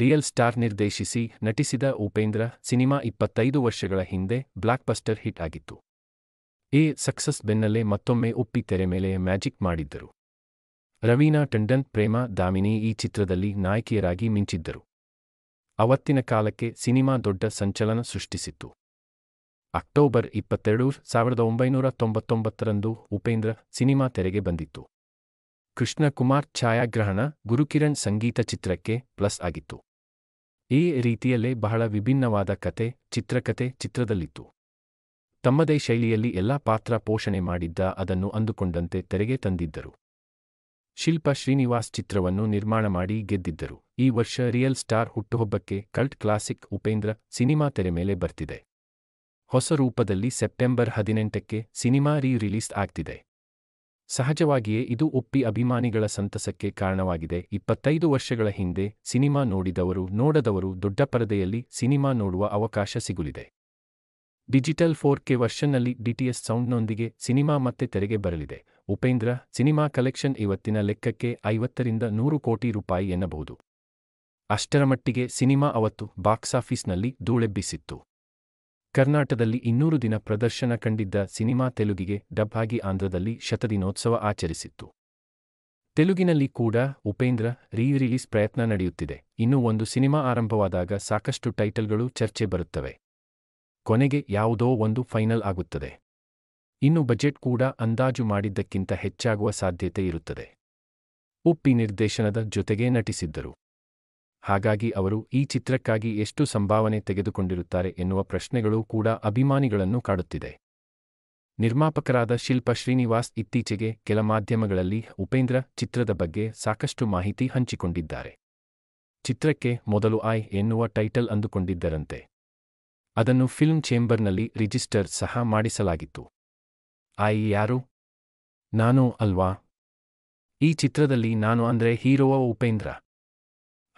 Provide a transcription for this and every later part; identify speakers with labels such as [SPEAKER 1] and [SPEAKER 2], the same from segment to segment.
[SPEAKER 1] real star ನಿರ್ದೇಶಿಸಿ ನಟಿಸಿದ Upendra cinema ಇಪ್ಪತ್ತೈದು ವರ್ಷಗಳ ಹಿಂದೆ ಬ್ಲಾಕ್ಬಸ್ಟರ್ ಹಿಟ್ ಆಗಿತ್ತು ಎ ಸಕ್ಸಸ್ ಬೆನ್ನಲ್ಲೇ ಮತ್ತೊಮ್ಮೆ ಉಪ್ಪಿ ತೆರೆ ಮೇಲೆ ಮ್ಯಾಜಿಕ್ ಮಾಡಿದ್ದರು ರವೀನಾ ಟಂಡನ್ ಪ್ರೇಮ ದಾಮಿನಿ ಈ ಚಿತ್ರದಲ್ಲಿ ನಾಯಕಿಯರಾಗಿ ಮಿಂಚಿದ್ದರು ಅವತ್ತಿನ ಕಾಲಕ್ಕೆ ಸಿನಿಮಾ ದೊಡ್ಡ ಸಂಚಲನ ಸೃಷ್ಟಿಸಿತ್ತು ಅಕ್ಟೋಬರ್ ಇಪ್ಪತ್ತೆರಡು ಸಾವಿರದ ಒಂಬೈನೂರ ತೊಂಬತ್ತೊಂಬತ್ತರಂದು ಉಪೇಂದ್ರ ಸಿನಿಮಾ ತೆರೆಗೆ ಬಂದಿತ್ತು ಕೃಷ್ಣಕುಮಾರ್ ಛಾಯಾಗ್ರಹಣ ಗುರುಕಿರಣ್ ಸಂಗೀತ ಚಿತ್ರಕ್ಕೆ ಪ್ಲಸ್ ಆಗಿತ್ತು ಈ ರೀತಿಯಲ್ಲೇ ಬಹಳ ವಿಭಿನ್ನವಾದ ಕತೆ ಚಿತ್ರಕತೆ ಚಿತ್ರದಲ್ಲಿತ್ತು ತಮ್ಮದೇ ಶೈಲಿಯಲ್ಲಿ ಎಲ್ಲ ಪಾತ್ರ ಪೋಷಣೆ ಮಾಡಿದ್ದ ಅದನ್ನು ಅಂದುಕೊಂಡಂತೆ ತೆರೆಗೆ ತಂದಿದ್ದರು ಶಿಲ್ಪ ಶ್ರೀನಿವಾಸ್ ಚಿತ್ರವನ್ನು ನಿರ್ಮಾಣ ಮಾಡಿ ಗೆದ್ದಿದ್ದರು ಈ ವರ್ಷ ರಿಯಲ್ ಸ್ಟಾರ್ ಹುಟ್ಟುಹಬ್ಬಕ್ಕೆ ಕಲ್ಟ್ ಕ್ಲಾಸಿಕ್ ಉಪೇಂದ್ರ ಸಿನಿಮಾ ತೆರೆ ಮೇಲೆ ಬರ್ತಿದೆ ಹೊಸ ರೂಪದಲ್ಲಿ ಸೆಪ್ಟೆಂಬರ್ ಹದಿನೆಂಟಕ್ಕೆ ಸಿನಿಮಾ ರೀ ರಿಲೀಸ್ ಆಗ್ತಿದೆ ಸಹಜವಾಗಿಯೇ ಇದು ಒಪ್ಪಿ ಅಭಿಮಾನಿಗಳ ಸಂತಸಕ್ಕೆ ಕಾರಣವಾಗಿದೆ ಇಪ್ಪತ್ತೈದು ವರ್ಷಗಳ ಹಿಂದೆ ಸಿನಿಮಾ ನೋಡಿದವರು ನೋಡದವರು ದೊಡ್ಡ ಪರದೆಯಲ್ಲಿ ಸಿನಿಮಾ ನೋಡುವ ಅವಕಾಶ ಸಿಗಲಿದೆ ಡಿಜಿಟಲ್ ಫೋರ್ ಕೆ ವರ್ಷನ್ನಲ್ಲಿ ಡಿಟಿಎಸ್ ಸೌಂಡ್ನೊಂದಿಗೆ ಸಿನಿಮಾ ಮತ್ತೆ ತೆರೆಗೆ ಬರಲಿದೆ ಉಪೇಂದ್ರ ಸಿನಿಮಾ ಕಲೆಕ್ಷನ್ ಇವತ್ತಿನ ಲೆಕ್ಕಕ್ಕೆ ಐವತ್ತರಿಂದ ನೂರು ಕೋಟಿ ರೂಪಾಯಿ ಎನ್ನಬಹುದು ಅಷ್ಟರ ಮಟ್ಟಿಗೆ ಸಿನಿಮಾ ಅವತ್ತು ಬಾಕ್ಸಾಫೀಸ್ನಲ್ಲಿ ಧೂಳೆಬ್ಬಿಸಿತ್ತು ಕರ್ನಾಟಕದಲ್ಲಿ ಇನ್ನೂರು ದಿನ ಪ್ರದರ್ಶನ ಕಂಡಿದ್ದ ಸಿನಿಮಾ ತೆಲುಗಿಗೆ ಡಬ್ ಆಗಿ ಆಂಧ್ರದಲ್ಲಿ ಶತದಿನೋತ್ಸವ ಆಚರಿಸಿತ್ತು ತೆಲುಗಿನಲ್ಲಿ ಕೂಡ ಉಪೇಂದ್ರ ರೀ ರಿಲೀಸ್ ಪ್ರಯತ್ನ ನಡೆಯುತ್ತಿದೆ ಇನ್ನು ಒಂದು ಸಿನಿಮಾ ಆರಂಭವಾದಾಗ ಸಾಕಷ್ಟು ಟೈಟಲ್ಗಳು ಚರ್ಚೆ ಬರುತ್ತವೆ ಕೊನೆಗೆ ಯಾವುದೋ ಒಂದು ಫೈನಲ್ ಆಗುತ್ತದೆ ಇನ್ನು ಬಜೆಟ್ ಕೂಡ ಅಂದಾಜು ಮಾಡಿದ್ದಕ್ಕಿಂತ ಹೆಚ್ಚಾಗುವ ಸಾಧ್ಯತೆ ಇರುತ್ತದೆ ಉಪ್ಪಿ ನಿರ್ದೇಶನದ ಜೊತೆಗೆ ನಟಿಸಿದ್ದರು ಹಾಗಾಗಿ ಅವರು ಈ ಚಿತ್ರಕ್ಕಾಗಿ ಎಷ್ಟು ಸಂಭಾವನೆ ತೆಗೆದುಕೊಂಡಿರುತ್ತಾರೆ ಎನ್ನುವ ಪ್ರಶ್ನೆಗಳು ಕೂಡ ಅಭಿಮಾನಿಗಳನ್ನು ಕಾಡುತ್ತಿದೆ ನಿರ್ಮಾಪಕರಾದ ಶಿಲ್ಪ ಶ್ರೀನಿವಾಸ್ ಇತ್ತೀಚೆಗೆ ಕೆಲ ಮಾಧ್ಯಮಗಳಲ್ಲಿ ಉಪೇಂದ್ರ ಚಿತ್ರದ ಬಗ್ಗೆ ಸಾಕಷ್ಟು ಮಾಹಿತಿ ಹಂಚಿಕೊಂಡಿದ್ದಾರೆ ಚಿತ್ರಕ್ಕೆ ಮೊದಲು ಆಯ್ ಎನ್ನುವ ಟೈಟಲ್ ಅಂದುಕೊಂಡಿದ್ದರಂತೆ ಅದನ್ನು ಫಿಲ್ಮ್ ಚೇಂಬರ್ನಲ್ಲಿ ರಿಜಿಸ್ಟರ್ ಸಹ ಮಾಡಿಸಲಾಗಿತ್ತು ಆಯ್ ಯಾರು ನಾನು ಅಲ್ವಾ ಈ ಚಿತ್ರದಲ್ಲಿ ನಾನು ಅಂದ್ರೆ ಹೀರೋವ ಉಪೇಂದ್ರ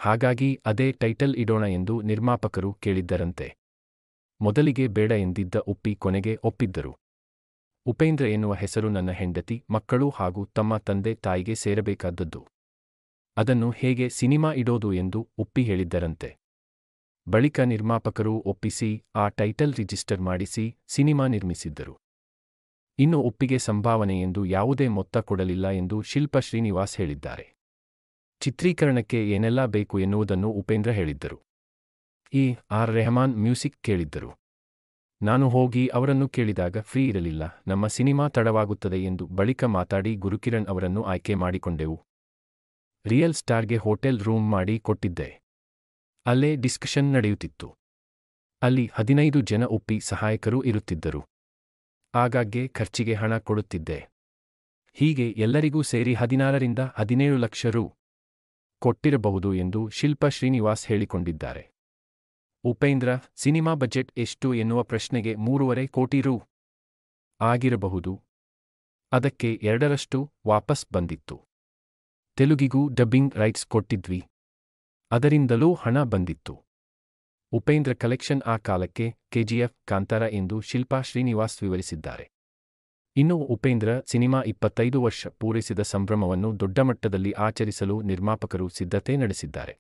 [SPEAKER 1] ಹಾಗಾಗಿ ಅದೇ ಟೈಟಲ್ ಇಡೋಣ ಎಂದು ನಿರ್ಮಾಪಕರು ಕೇಳಿದ್ದರಂತೆ ಮೊದಲಿಗೆ ಬೇಡ ಎಂದಿದ್ದ ಉಪ್ಪಿ ಕೊನೆಗೆ ಒಪ್ಪಿದ್ದರು ಉಪೇಂದ್ರ ಎನ್ನುವ ಹೆಸರು ನನ್ನ ಹೆಂಡತಿ ಮಕ್ಕಳು ಹಾಗೂ ತಮ್ಮ ತಂದೆ ತಾಯಿಗೆ ಸೇರಬೇಕಾದದ್ದು ಅದನ್ನು ಹೇಗೆ ಸಿನಿಮಾ ಇಡೋದು ಎಂದು ಉಪ್ಪಿ ಹೇಳಿದ್ದರಂತೆ ಬಳಿಕ ನಿರ್ಮಾಪಕರು ಒಪ್ಪಿಸಿ ಆ ಟೈಟಲ್ ರಿಜಿಸ್ಟರ್ ಮಾಡಿಸಿ ಸಿನಿಮಾ ನಿರ್ಮಿಸಿದ್ದರು ಇನ್ನು ಒಪ್ಪಿಗೆ ಸಂಭಾವನೆ ಎಂದು ಯಾವುದೇ ಮೊತ್ತ ಕೊಡಲಿಲ್ಲ ಎಂದು ಶಿಲ್ಪ ಶ್ರೀನಿವಾಸ್ ಹೇಳಿದ್ದಾರೆ ಚಿತ್ರೀಕರಣಕ್ಕೆ ಏನೆಲ್ಲ ಬೇಕು ಎನ್ನುವುದನ್ನು ಉಪೇಂದ್ರ ಹೇಳಿದ್ದರು ಇ ಆರ್ ರೆಹಮಾನ್ ಮ್ಯೂಸಿಕ್ ಕೇಳಿದ್ದರು ನಾನು ಹೋಗಿ ಅವರನ್ನು ಕೇಳಿದಾಗ ಫ್ರೀ ಇರಲಿಲ್ಲ ನಮ್ಮ ಸಿನಿಮಾ ತಡವಾಗುತ್ತದೆ ಎಂದು ಬಳಿಕ ಮಾತಾಡಿ ಗುರುಕಿರಣ್ ಅವರನ್ನು ಆಯ್ಕೆ ಮಾಡಿಕೊಂಡೆವು ರಿಯಲ್ ಸ್ಟಾರ್ಗೆ ಹೋಟೆಲ್ ರೂಮ್ ಮಾಡಿ ಕೊಟ್ಟಿದ್ದೆ ಅಲ್ಲೇ ಡಿಸ್ಕಷನ್ ನಡೆಯುತ್ತಿತ್ತು ಅಲ್ಲಿ ಹದಿನೈದು ಜನ ಒಪ್ಪಿ ಸಹಾಯಕರು ಇರುತ್ತಿದ್ದರು ಆಗಾಗ್ಗೆ ಖರ್ಚಿಗೆ ಹಣ ಕೊಡುತ್ತಿದ್ದೆ ಹೀಗೆ ಎಲ್ಲರಿಗೂ ಸೇರಿ ಹದಿನಾರರಿಂದ ಹದಿನೇಳು ಲಕ್ಷ ರೂ ಕೊಟ್ಟಿರಬಹುದು ಎಂದು ಶಿಲ್ಪಾ ಶ್ರೀನಿವಾಸ್ ಹೇಳಿಕೊಂಡಿದ್ದಾರೆ ಉಪೇಂದ್ರ ಸಿನಿಮಾ ಬಜೆಟ್ ಎಷ್ಟು ಎನ್ನುವ ಪ್ರಶ್ನೆಗೆ ಮೂರುವರೆ ಕೋಟಿ ರೂ ಆಗಿರಬಹುದು ಅದಕ್ಕೆ ಎರಡರಷ್ಟು ವಾಪಸ್ ಬಂದಿತ್ತು ತೆಲುಗಿಗೂ ಡಬ್ಬಿಂಗ್ ರೈಟ್ಸ್ ಕೊಟ್ಟಿದ್ವಿ ಅದರಿಂದಲೂ ಹಣ ಬಂದಿತ್ತು ಉಪೇಂದ್ರ ಕಲೆಕ್ಷನ್ ಆ ಕಾಲಕ್ಕೆ ಕೆಜಿಎಫ್ ಕಾಂತಾರ ಎಂದು ಶಿಲ್ಪಾ ಶ್ರೀನಿವಾಸ್ ವಿವರಿಸಿದ್ದಾರೆ ಇನ್ನು ಉಪೇಂದ್ರ ಸಿನಿಮಾ ಇಪ್ಪತ್ತೈದು ವರ್ಷ ಪೂರೈಸಿದ ಸಂಭ್ರಮವನ್ನು ದೊಡ್ಡ ಮಟ್ಟದಲ್ಲಿ ಆಚರಿಸಲು ನಿರ್ಮಾಪಕರು ಸಿದ್ಧತೆ ನಡೆಸಿದ್ದಾರೆ